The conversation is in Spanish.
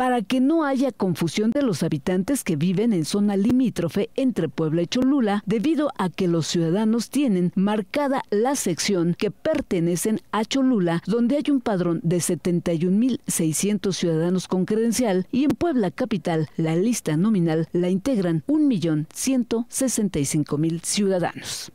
para que no haya confusión de los habitantes que viven en zona limítrofe entre Puebla y Cholula, debido a que los ciudadanos tienen marcada la sección que pertenecen a Cholula, donde hay un padrón de 71.600 ciudadanos con credencial y en Puebla capital la lista nominal la integran 1.165.000 ciudadanos.